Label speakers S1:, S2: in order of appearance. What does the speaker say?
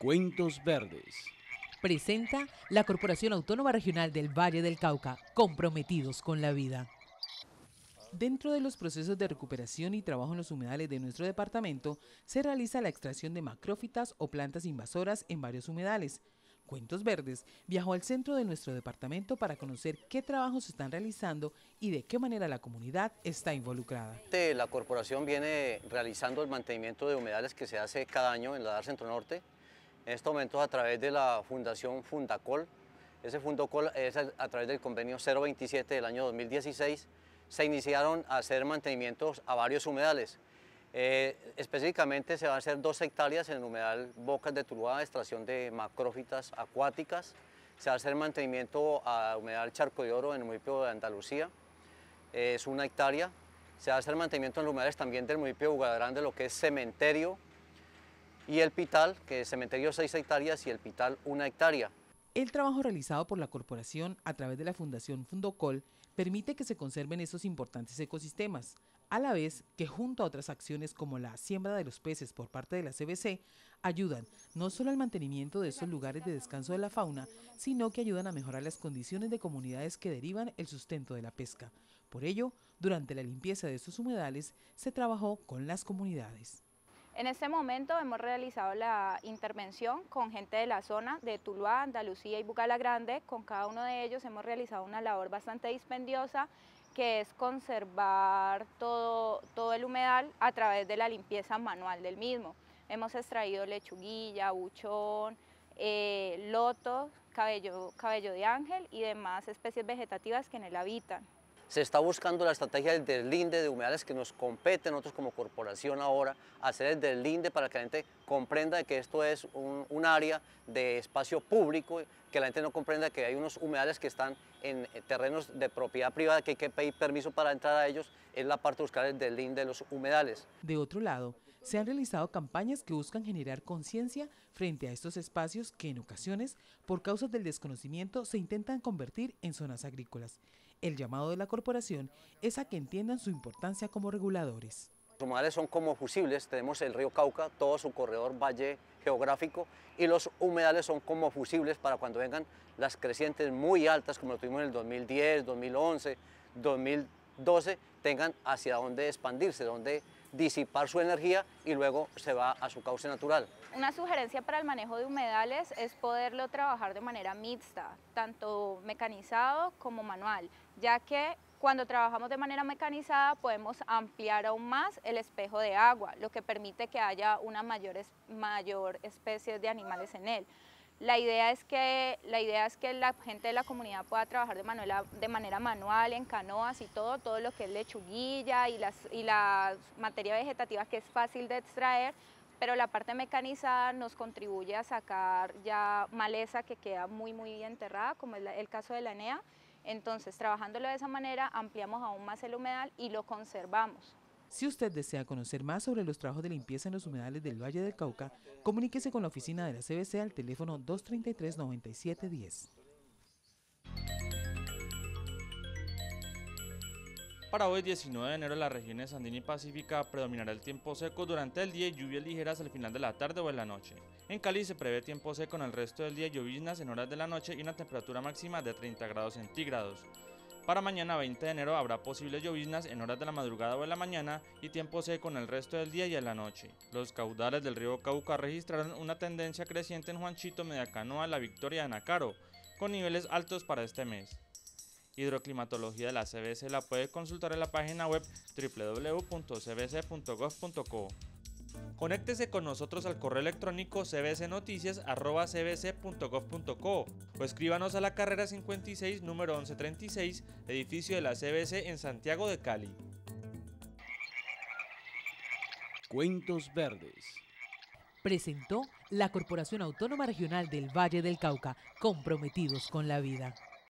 S1: Cuentos Verdes.
S2: Presenta la Corporación Autónoma Regional del Valle del Cauca, comprometidos con la vida. Dentro de los procesos de recuperación y trabajo en los humedales de nuestro departamento, se realiza la extracción de macrófitas o plantas invasoras en varios humedales. Cuentos Verdes viajó al centro de nuestro departamento para conocer qué trabajos se están realizando y de qué manera la comunidad está involucrada.
S3: La corporación viene realizando el mantenimiento de humedales que se hace cada año en la DAR Centro Norte. En estos momentos a través de la Fundación Fundacol, ese Fundacol es a través del convenio 027 del año 2016, se iniciaron a hacer mantenimientos a varios humedales. Eh, específicamente se van a hacer dos hectáreas en el humedal Bocas de Tuluá, extracción de macrófitas acuáticas. Se va a hacer mantenimiento a humedal Charco de Oro en el municipio de Andalucía, eh, es una hectárea. Se va a hacer mantenimiento en los humedales también del municipio de Bugadrán, de lo que es cementerio, y el pital, que cementerio 6 hectáreas y el pital 1 hectárea.
S2: El trabajo realizado por la corporación a través de la Fundación Fundocol permite que se conserven esos importantes ecosistemas, a la vez que junto a otras acciones como la siembra de los peces por parte de la CBC, ayudan no solo al mantenimiento de esos lugares de descanso de la fauna, sino que ayudan a mejorar las condiciones de comunidades que derivan el sustento de la pesca. Por ello, durante la limpieza de estos humedales se trabajó con las comunidades.
S4: En este momento hemos realizado la intervención con gente de la zona de Tuluá, Andalucía y Bucala Grande. Con cada uno de ellos hemos realizado una labor bastante dispendiosa que es conservar todo, todo el humedal a través de la limpieza manual del mismo. Hemos extraído lechuguilla, buchón, eh, loto, cabello, cabello de ángel y demás especies vegetativas que en él habitan
S3: se está buscando la estrategia del deslinde de humedales que nos compete nosotros como corporación ahora, hacer el deslinde para que la gente comprenda que esto es un, un área de espacio público, que la gente no comprenda que hay unos humedales que están en eh, terrenos de propiedad privada que hay que pedir permiso para entrar a ellos, es la parte de buscar el deslinde de los humedales.
S2: De otro lado, se han realizado campañas que buscan generar conciencia frente a estos espacios que en ocasiones, por causas del desconocimiento, se intentan convertir en zonas agrícolas. El llamado de la corporación es a que entiendan su importancia como reguladores.
S3: Los humedales son como fusibles, tenemos el río Cauca, todo su corredor valle geográfico y los humedales son como fusibles para cuando vengan las crecientes muy altas como lo tuvimos en el 2010, 2011, 2012, tengan hacia dónde expandirse, dónde disipar su energía y luego se va a su cauce natural.
S4: Una sugerencia para el manejo de humedales es poderlo trabajar de manera mixta, tanto mecanizado como manual, ya que cuando trabajamos de manera mecanizada podemos ampliar aún más el espejo de agua, lo que permite que haya una mayor, mayor especie de animales en él. La idea, es que, la idea es que la gente de la comunidad pueda trabajar de manera, manual, en canoas y todo, todo lo que es lechuguilla y, las, y la materia vegetativa que es fácil de extraer, pero la parte mecanizada nos contribuye a sacar ya maleza que queda muy, muy bien enterrada, como es el caso de la NEA. Entonces, trabajándolo de esa manera, ampliamos aún más el humedal y lo conservamos.
S2: Si usted desea conocer más sobre los trabajos de limpieza en los humedales del Valle del Cauca, comuníquese con la oficina de la CBC al teléfono 233-9710.
S1: Para hoy 19 de enero en las regiones andina y pacífica predominará el tiempo seco durante el día y lluvias ligeras al final de la tarde o en la noche. En Cali se prevé tiempo seco en el resto del día, lloviznas en horas de la noche y una temperatura máxima de 30 grados centígrados. Para mañana 20 de enero habrá posibles lloviznas en horas de la madrugada o de la mañana y tiempo seco con el resto del día y en la noche. Los caudales del río Cauca registraron una tendencia creciente en Juanchito, Mediacanoa, La Victoria y Anacaro, con niveles altos para este mes. Hidroclimatología de la CBC la puede consultar en la página web www.cbc.gov.co. Conéctese con nosotros al correo electrónico cbcnoticias.cbc.gov.co o escríbanos a la carrera 56, número 1136, edificio de la CBC en Santiago de Cali. Cuentos Verdes.
S2: Presentó la Corporación Autónoma Regional del Valle del Cauca, comprometidos con la vida.